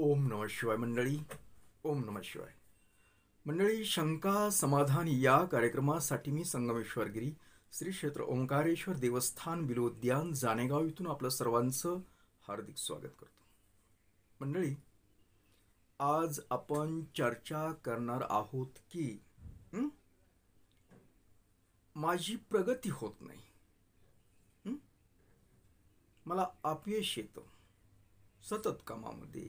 ओम नम शिवाय मंडळी ओम नम शिवाय मंडळी शंका समाधान या कार्यक्रमासाठी मी संगमेश्वरगिरी श्री क्षेत्र ओंकारेश्वर देवस्थान विलोद्यान जानेगाव इथून आपलं सर्वांचं हार्दिक स्वागत करतो मंडळी आज आपण चर्चा करणार आहोत की माझी प्रगती होत नाही मला अपयश येतं सतत कामामध्ये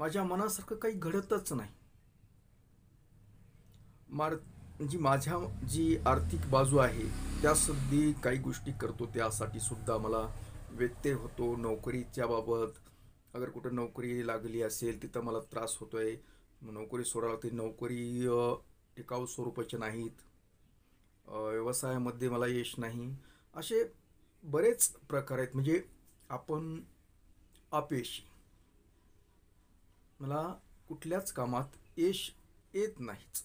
माझ्या मनासारखं काही घडतच नाही मार जी माझ्या जी आर्थिक बाजू आहे त्यासुद्धी काही गोष्टी करतो त्यासाठी सुद्धा मला व्यत्यय होतो नोकरीच्या बाबत अगर कुठं नोकरी लागली असेल तिथं मला त्रास होतो आहे नोकरी सोडायला नोकरी टिकाऊ स्वरूपाचे नाहीत व्यवसायामध्ये मला यश नाही असे बरेच प्रकार आहेत म्हणजे आपण अपयशी मला कुठल्याच कामात यश येत नाहीच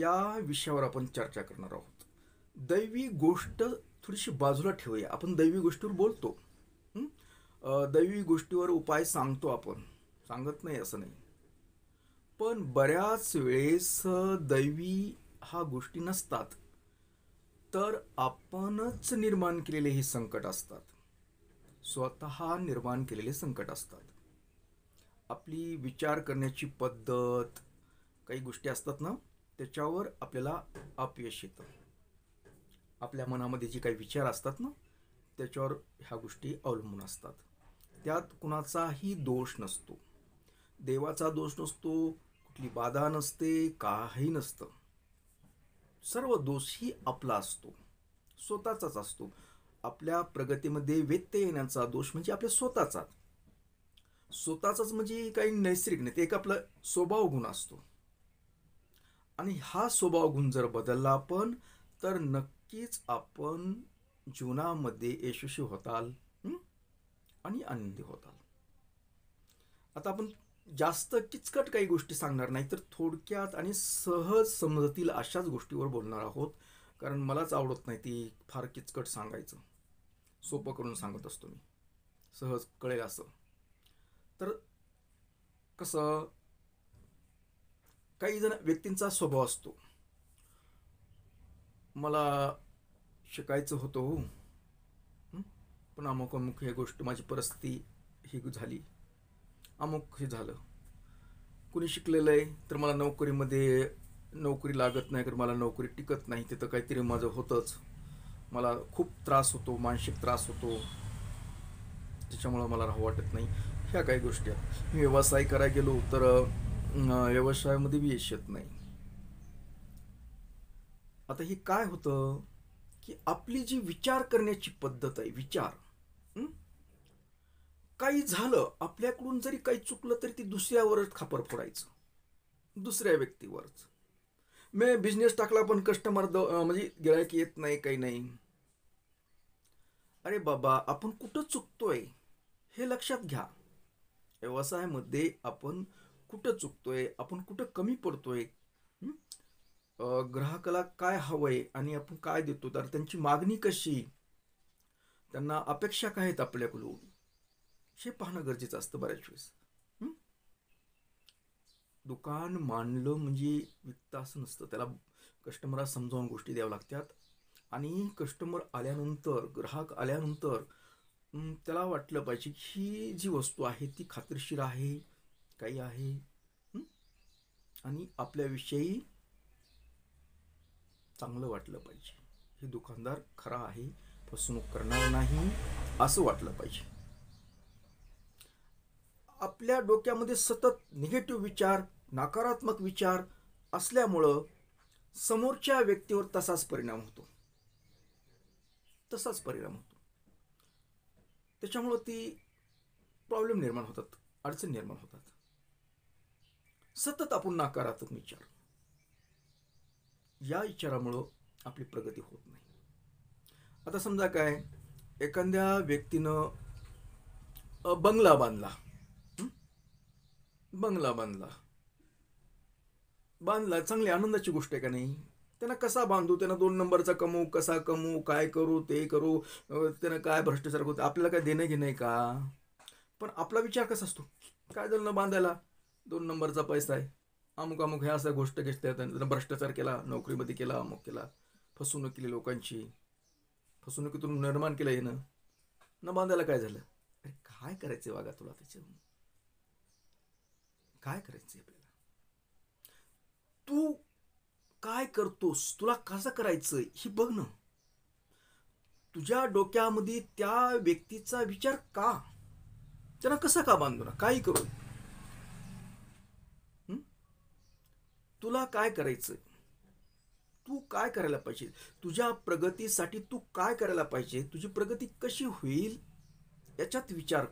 या विषयावर आपण चर्चा करणार आहोत दैवी गोष्ट थोडीशी बाजूला ठेवूया आपण दैवी गोष्टीवर बोलतो दैवी गोष्टीवर उपाय सांगतो आपण सांगत नाही असं नाही पण बऱ्याच वेळेस दैवी हा गोष्टी नसतात तर आपणच निर्माण केलेले हे संकट असतात स्वतः निर्माण केलेले संकट असतात आपली विचार करण्याची पद्धत काही गोष्टी असतात ना त्याच्यावर आपल्याला अपयश येतं आपल्या मनामध्ये जे काही विचार असतात ना त्याच्यावर ह्या गोष्टी अवलंबून असतात त्यात कुणाचाही दोष नसतो देवाचा दोष नसतो कुठली बाधा नसते काही नसतं सर्व दोषही आपला असतो स्वतःचाच असतो आपल्या प्रगतीमध्ये व्यत्यय येण्याचा दोष म्हणजे आपल्या स्वतःचाच स्वतःचाच म्हणजे काही नैसर्गिक नाही ते एक आपला स्वभाव गुण असतो आणि हा स्वभाव गुण जर बदलला आपण तर नक्कीच आपण जीवनामध्ये यशस्वी होताल आणि आनंदी होताल आता आपण जास्त किचकट काही गोष्टी सांगणार नाही तर थोडक्यात आणि सहज समजतील अशाच गोष्टीवर बोलणार आहोत कारण मलाच आवडत नाही ती फार किचकट सांगायचं सोपं करून सांगत असतो मी सहज कळेल असं तर कसं काही जण व्यक्तींचा स्वभाव असतो मला शिकायचं होतं हो. पण अमुक अमुक हे गोष्ट माझी परिस्थिती ही झाली अमुक हे झालं कुणी शिकलेलं आहे तर मला नोकरीमध्ये नोकरी लागत नाही तर मला नोकरी टिकत नाही तिथं काहीतरी माझं होतंच मला खूप त्रास होतो मानसिक त्रास होतो त्याच्यामुळं मला राहू वाटत नाही ह्या काही गोष्टी आहेत व्यवसाय करायला गेलो तर व्यवसायामध्ये बी यश येत नाही आता हे काय होतं की आपली जी विचार करण्याची पद्धत आहे विचार काही झालं आपल्याकडून जरी काही चुकलं तरी ती दुसऱ्यावरच खापर फोडायचं दुसऱ्या व्यक्तीवरच मी बिझनेस टाकला पण कस्टमर द म्हणजे गिरायक येत नाही काही नाही अरे बाबा आपण कुठं चुकतोय हे लक्षात घ्या व्यवसायामध्ये आपण कुठं चुकतोय आपण कुठं कमी पडतोय ग्राहकाला काय हवंय आणि आपण काय देतो तर त्यांची मागणी कशी त्यांना अपेक्षा काय आहेत आपल्याकडून हे पाहणं गरजेचं असतं बऱ्याच वेळेस दुकान मांडलं म्हणजे विकता असं नसतं त्याला कस्टमरला समजावून गोष्टी द्याव्या लागतात आणि कस्टमर आल्यानंतर ग्राहक आल्यानंतर त्याला वाटलं पाहिजे ही जी वस्तू आहे ती खात्रीशीर आहे काही आहे आणि आपल्याविषयी चांगलं वाटलं पाहिजे हे दुकानदार खरा आहे फसवणूक करणार नाही असं वाटलं पाहिजे आपल्या डोक्यामध्ये सतत निगेटिव्ह विचार नकारात्मक विचार असल्यामुळं समोरच्या व्यक्तीवर तसाच परिणाम होतो तसाच परिणाम होतो त्याच्यामुळं ती प्रॉब्लेम निर्माण होतात अडचण निर्माण होतात सतत आपण नकारात्मक विचार या विचारामुळं आपली प्रगती होत नाही आता समजा काय एखाद्या व्यक्तीनं बंगला बांधला बंगला बांधला बांधला चांगली आनंदाची गोष्ट आहे का नाही त्यांना कसा बांधू त्यांना दोन नंबरचा कमू कसा कमू काय करू ते करू त्यांना काय भ्रष्टाचार होतं आपल्याला काय देणं घेणं आहे का पण आपला विचार कसा असतो काय झालं ना बांधायला दोन नंबरचा पैसा आहे अमुक अमुक ह्या असा गोष्ट घेतल्या त्यांना भ्रष्टाचार केला नोकरीमध्ये केला अमुक केला फसवणूक केली लोकांची फसवणुकीतून निर्माण केलं येणं न बांधायला काय झालं अरे काय करायचं वागा तुला त्याच्या काय करायचं आपल्याला तू काय करतोस तुला कसं करायचं हे बघ ना तुझ्या डोक्यामध्ये त्या व्यक्तीचा विचार का त्याला कसा का बांधू ना काही करू तुला काय करायचं तू काय करायला पाहिजे तुझ्या प्रगतीसाठी तू काय करायला पाहिजे तुझी प्रगती कशी होईल याच्यात विचार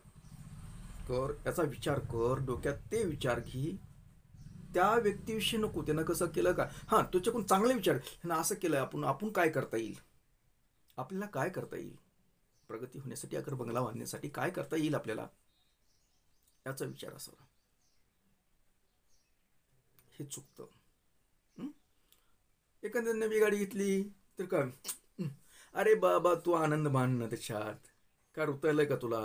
कर याचा विचार कर डोक्यात ते विचार घे त्या व्यक्तीविषयी नको त्यानं कसं केलं का हा तुझ्याकडून चांगले विचार असं केलं आपण आपण काय करता येईल आपल्याला काय करता येईल प्रगती होण्यासाठी अगर बंगला बांधण्यासाठी काय करता येईल आपल्याला याचा विचार असावा हे चुकतं एखाद्या नवी गाडी घेतली तर काय अरे बाबा तू आनंद मान ना त्याच्यात काय रुतायलंय का तुला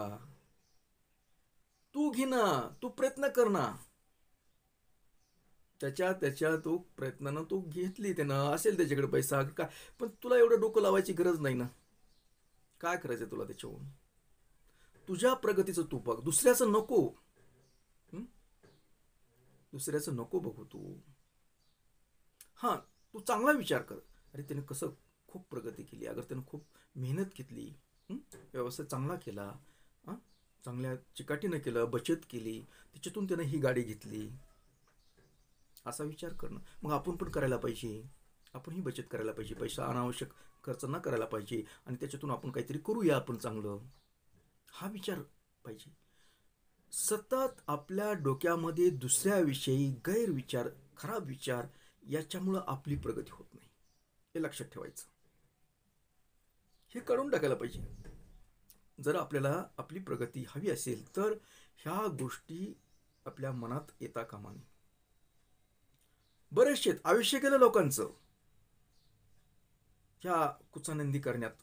तू घे ना तू प्रयत्न कर ना त्याच्या त्याच्या तो प्रयत्नानं तो घेतली त्यानं असेल त्याच्याकडे पैसा काय पण तुला एवढं डोकं लावायची गरज नाही ना काय करायचं तुला त्याच्यावरून तुझ्या प्रगतीचं तू बघ दुसऱ्याचं नको दुसऱ्याचं नको बघू तू हां तू चांगला विचार कर अरे त्याने कसं खूप प्रगती केली अगर त्यानं खूप मेहनत घेतली व्यवसाय चांगला केला हां चांगल्या चिकाटीनं केलं बचत केली त्याच्यातून त्यानं ही गाडी घेतली असा विचार करणं मग आपण पण करायला पाहिजे आपण ही बचत करायला पाहिजे पैसा अनावश्यक खर्च न करायला पाहिजे आणि त्याच्यातून आपण काहीतरी करूया आपण चांगलं हा विचार पाहिजे सतत आपल्या डोक्यामध्ये दुसऱ्याविषयी गैरविचार खराब विचार याच्यामुळं आपली प्रगती होत नाही हे लक्षात ठेवायचं हे काढून टाकायला पाहिजे जर आपल्याला आपली प्रगती हवी असेल तर ह्या गोष्टी आपल्या मनात येता कामा नये बरेचसे आयुष्य केलं लोकांचं ह्या कुचानंदी करण्यात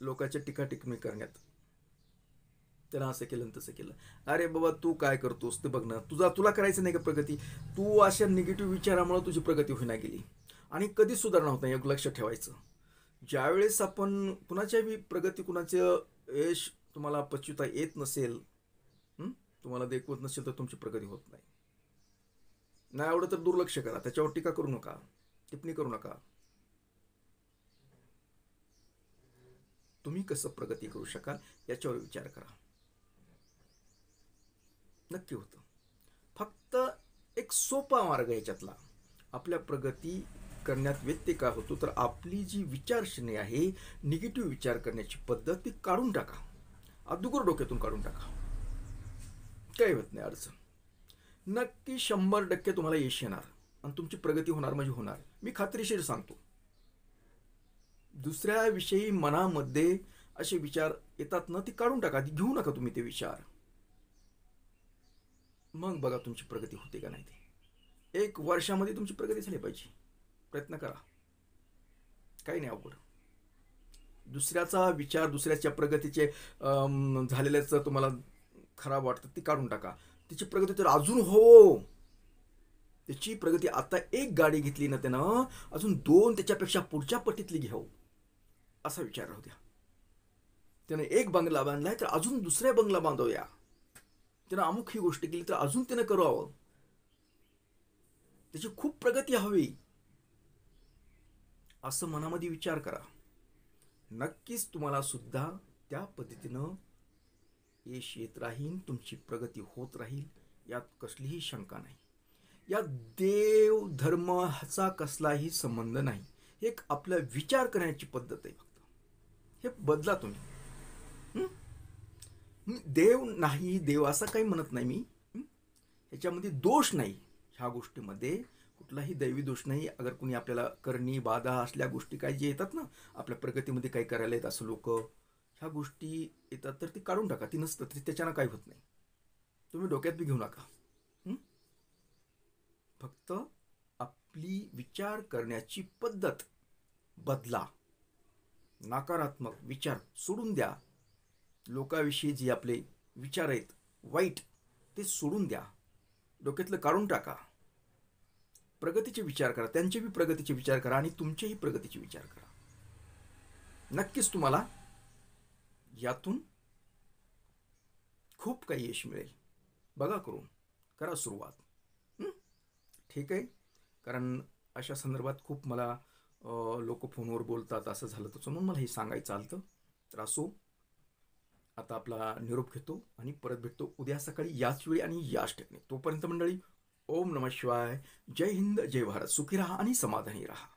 लोकांच्या टिकाटिकमी करण्यात त्याला असं केलं तसं केलं अरे बाबा तू काय करतोस ते बघ ना तुझा तुला करायचं नाही का प्रगती तू अशा निगेटिव्ह विचारामुळे तुझी प्रगती होईना गेली आणि कधीच सुधारणा होत नाही एक लक्ष ठेवायचं ज्यावेळेस आपण कुणाच्याही प्रगती कुणाचं यश तुम्हाला पचविता येत नसेल तुम्हाला देखवत नसेल तर तुमची प्रगती होत नाही नाही आवडत तर दुर्लक्ष करा त्याच्यावर टीका करू नका टिप्पणी करू नका तुम्ही कसं प्रगती करू शकाल याच्यावर विचार करा नक्की होतं फक्त एक सोपा मार्ग याच्यातला आपल्या प्रगती करण्यात व्यत्यय काय होतो तर आपली जी विचारशनी आहे निगेटिव्ह विचार करण्याची पद्धत ती काढून टाका अदुगर डोक्यातून काढून टाका काही होत नाही अडचण नक्की शंभर टक्के तुम्हाला यश येणार आणि तुमची प्रगती होणार म्हणजे होणार मी खात्रीशीर सांगतो दुसऱ्याविषयी मनामध्ये असे विचार येतात ना ती काढून टाका ती घेऊ नका तुम्ही ते विचार मग बघा तुमची प्रगती होते का नाही ते एक वर्षामध्ये तुमची प्रगती झाली पाहिजे प्रयत्न करा काही नाही अवघड दुसऱ्याचा विचार दुसऱ्याच्या प्रगतीचे झालेल्याचं तुम्हाला खराब वाटतं ते काढून टाका त्याची प्रगती तर अजून हो त्याची प्रगती आता एक गाडी घेतली ना त्यानं अजून दोन त्याच्यापेक्षा पुढच्या पटीतली घ्याव असा विचार राहू द्या त्यानं एक बंगला बांधलाय तर अजून दुसऱ्या बंगला बांधवूया त्यानं अमुक ही गोष्ट केली तर अजून त्यानं करावं त्याची खूप प्रगती हवी असं मनामध्ये विचार करा नक्कीच तुम्हाला सुद्धा त्या पद्धतीनं यश येत राहील तुमची प्रगती होत राहील यात कसलीही शंका नाही या देव धर्माचा कसलाही संबंध नाही एक आपला विचार करण्याची पद्धत आहे फक्त हे बदला तुम्ही देव नाही देव असं काही म्हणत नाही मी ह्याच्यामध्ये दोष नाही ह्या गोष्टीमध्ये कुठलाही दैवी दोष नाही अगर कुणी आपल्याला करणी बाधा असल्या गोष्टी काय जे येतात ना आपल्या प्रगतीमध्ये काही करायला येत असं लोक ह्या गोष्टी येतात तर ती काढून टाका ती नसतं तरी त्याच्यानं काही होत नाही तुम्ही डोक्यात बी घेऊ नका फक्त आपली विचार करण्याची पद्धत बदला नकारात्मक विचार सोडून द्या लोकाविषयी जे आपले विचार आहेत वाईट ते सोडून द्या डोक्यातलं काढून टाका प्रगतीचे विचार करा त्यांचे बी प्रगतीचे विचार करा आणि तुमचेही प्रगतीचे विचार करा नक्कीच तुम्हाला यातून खूप काही यश मिळेल बघा करून करा सुरुवात ठीक आहे कारण अशा संदर्भात खूप मला लोक फोनवर बोलतात असं झालं तसं म्हणून मला हे सांगायचं आलं तर असो आता आपला निरोप घेतो आणि परत भेटतो उद्या सकाळी याच वेळी आणि याच ठिकाणी तोपर्यंत मंडळी ओम नमः शिवाय जय हिंद जय भारत सुखी राहा आणि समाधानी राहा